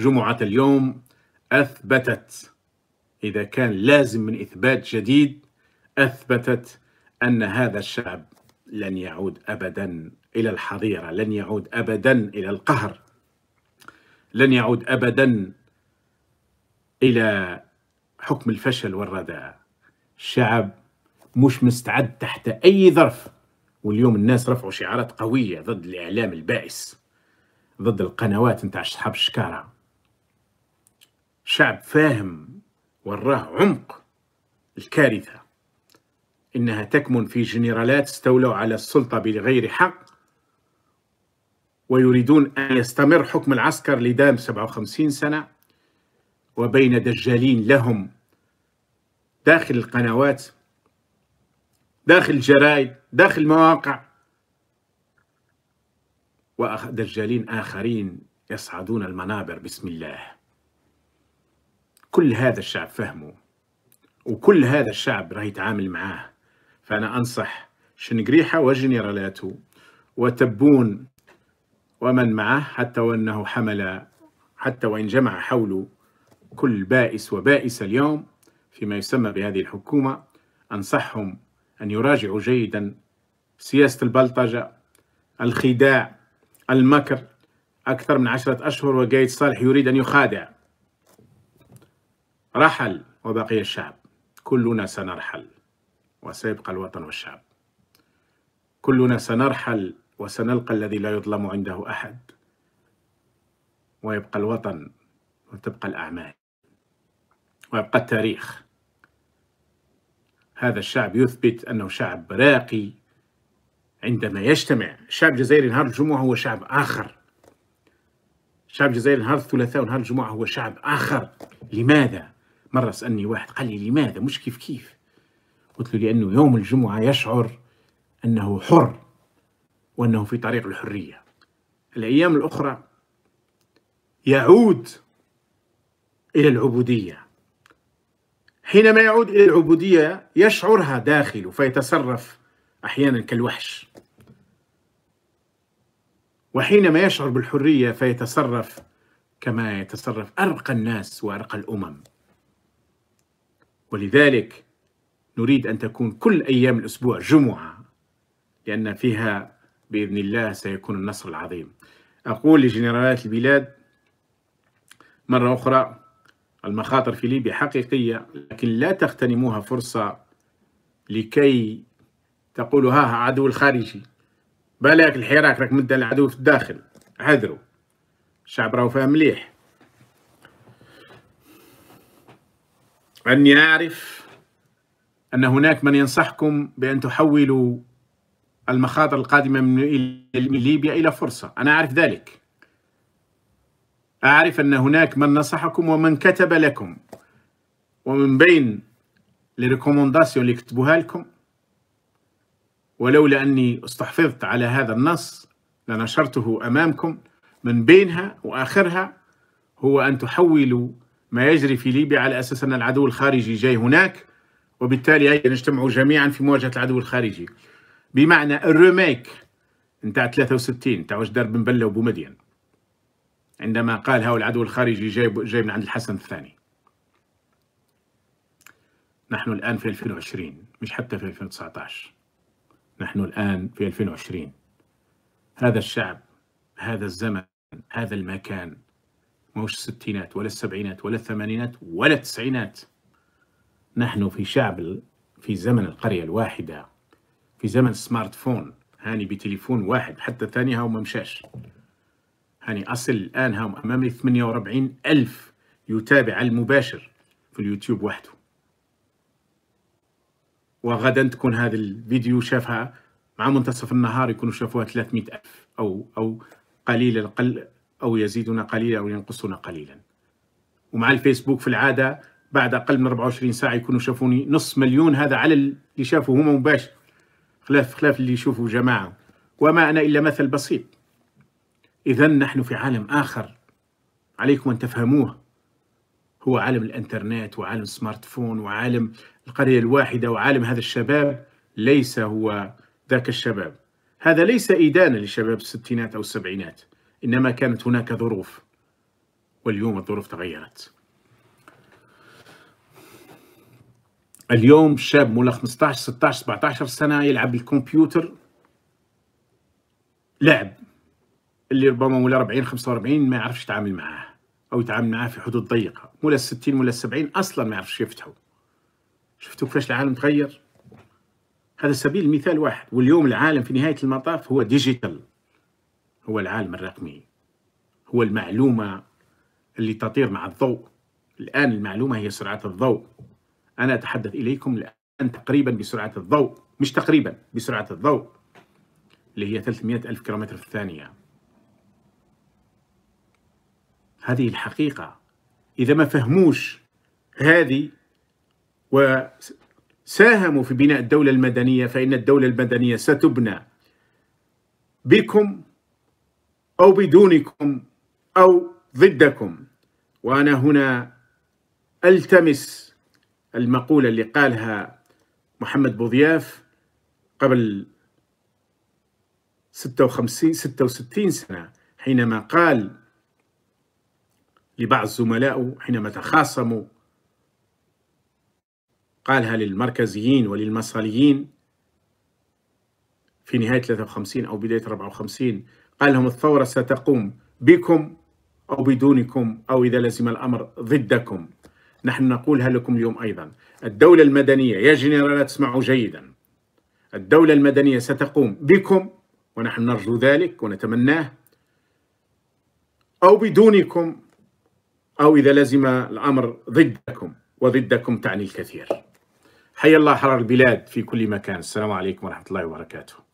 جمعة اليوم أثبتت إذا كان لازم من إثبات جديد أثبتت أن هذا الشعب لن يعود أبدا إلى الحظيرة لن يعود أبدا إلى القهر لن يعود أبدا إلى حكم الفشل والرداء الشعب مش مستعد تحت أي ظرف واليوم الناس رفعوا شعارات قوية ضد الإعلام البائس ضد القنوات نتاع صحاب الشكارة شعب فاهم وراه عمق الكارثة إنها تكمن في جنرالات استولوا على السلطة بغير حق ويريدون أن يستمر حكم العسكر لدام 57 سنة وبين دجالين لهم داخل القنوات داخل الجرائد داخل المواقع ودجالين آخرين يصعدون المنابر بسم الله كل هذا الشعب فهمه وكل هذا الشعب راه يتعامل معاه فأنا أنصح شنقريحة وجنرالاته وتبون ومن معه حتى وأنه حمل حتى وإن جمع حوله كل بائس وبائس اليوم فيما يسمى بهذه الحكومة أنصحهم أن يراجعوا جيدا سياسة البلطجة الخداع المكر أكثر من عشرة أشهر وقايد صالح يريد أن يخادع رحل وبقي الشعب كلنا سنرحل وسيبقى الوطن والشعب كلنا سنرحل وسنلقى الذي لا يظلم عنده أحد ويبقى الوطن وتبقى الأعمال ويبقى التاريخ هذا الشعب يثبت أنه شعب راقي عندما يجتمع شعب الجزائري نهار الجمعة هو شعب آخر شعب الجزائري نهار الثلاثاء ونهار الجمعة هو شعب آخر لماذا؟ مرة سألني واحد قال لي لماذا مش كيف كيف قلت له لأنه يوم الجمعة يشعر أنه حر وأنه في طريق الحرية الأيام الأخرى يعود إلى العبودية حينما يعود إلى العبودية يشعرها داخله فيتصرف أحيانا كالوحش وحينما يشعر بالحرية فيتصرف كما يتصرف أرقى الناس وأرقى الأمم ولذلك نريد أن تكون كل أيام الأسبوع جمعة لأن فيها بإذن الله سيكون النصر العظيم أقول لجنرالات البلاد مرة أخرى المخاطر في ليبيا حقيقية لكن لا تغتنموها فرصة لكي تقولوا ها عدو الخارجي بالك الحراك راك مدى العدو في الداخل عذروا الشعب راهو فاهم مليح وأني أعرف أن هناك من ينصحكم بأن تحولوا المخاطر القادمة من ليبيا إلى فرصة أنا أعرف ذلك أعرف أن هناك من نصحكم ومن كتب لكم ومن بين الريكومونداسيون اللي كتبوها لكم ولولا أني استحفظت على هذا النص لنشرته أمامكم من بينها وآخرها هو أن تحولوا ما يجري في ليبيا على أساس أن العدو الخارجي جاي هناك وبالتالي نجتمعوا جميعا في مواجهة العدو الخارجي بمعنى الريميك نتاع 63 تاع واش دار بن بله وبومدين عندما قال هاو العدو الخارجي جاي جاي من عند الحسن الثاني نحن الآن في 2020 مش حتى في 2019 نحن الآن في 2020 هذا الشعب هذا الزمن هذا المكان مش الستينات ولا السبعينات ولا الثمانينات ولا التسعينات نحن في شعب في زمن القرية الواحدة في زمن سمارت فون هاني بتليفون واحد حتى ثانية هاو ما مشاش هاني أصل الآن هاو أمامي 48 ألف يتابع المباشر في اليوتيوب وحده وغدا تكون هذا الفيديو شافها مع منتصف النهار يكونوا شافوها 300 ألف أو أو قليل القل أو يزيدنا قليلا أو ينقصنا قليلا ومع الفيسبوك في العادة بعد أقل من 24 ساعة يكونوا شافوني نص مليون هذا على اللي شافوا هما مباشر خلاف خلاف اللي يشوفوا جماعة وما أنا إلا مثل بسيط إذا نحن في عالم آخر عليكم أن تفهموه هو عالم الانترنت وعالم السمارت فون وعالم القرية الواحدة وعالم هذا الشباب ليس هو ذاك الشباب هذا ليس إدانة لشباب الستينات أو السبعينات إنما كانت هناك ظروف واليوم الظروف تغيرت اليوم شاب مولا 15 16 17 سنة يلعب الكمبيوتر لعب اللي ربما مولا 40 45 ما يعرفش يتعامل معاه او يتعامل معاه في حدود ضيقه مولا 60 مولا 70 اصلا ما يعرفش يفتحه شفتوا كيفاش العالم تغير هذا سبيل مثال واحد واليوم العالم في نهايه المطاف هو ديجيتال هو العالم الرقمي هو المعلومة اللي تطير مع الضوء الآن المعلومة هي سرعة الضوء أنا أتحدث إليكم الآن تقريبا بسرعة الضوء مش تقريبا بسرعة الضوء اللي هي 300 ألف كيلومتر في الثانية هذه الحقيقة إذا ما فهموش هذه وساهموا في بناء الدولة المدنية فإن الدولة المدنية ستبنى بكم أو بدونكم أو ضدكم وأنا هنا ألتمس المقولة اللي قالها محمد بوضياف قبل 56 66 سنة حينما قال لبعض زملائه حينما تخاصموا قالها للمركزيين وللمصريين في نهاية 53 أو بداية 54 قال لهم الثورة ستقوم بكم أو بدونكم أو إذا لزم الأمر ضدكم نحن نقولها لكم اليوم أيضا الدولة المدنية يا جنرالات اسمعوا جيدا الدولة المدنية ستقوم بكم ونحن نرجو ذلك ونتمناه أو بدونكم أو إذا لزم الأمر ضدكم وضدكم تعني الكثير حي الله حرار البلاد في كل مكان السلام عليكم ورحمة الله وبركاته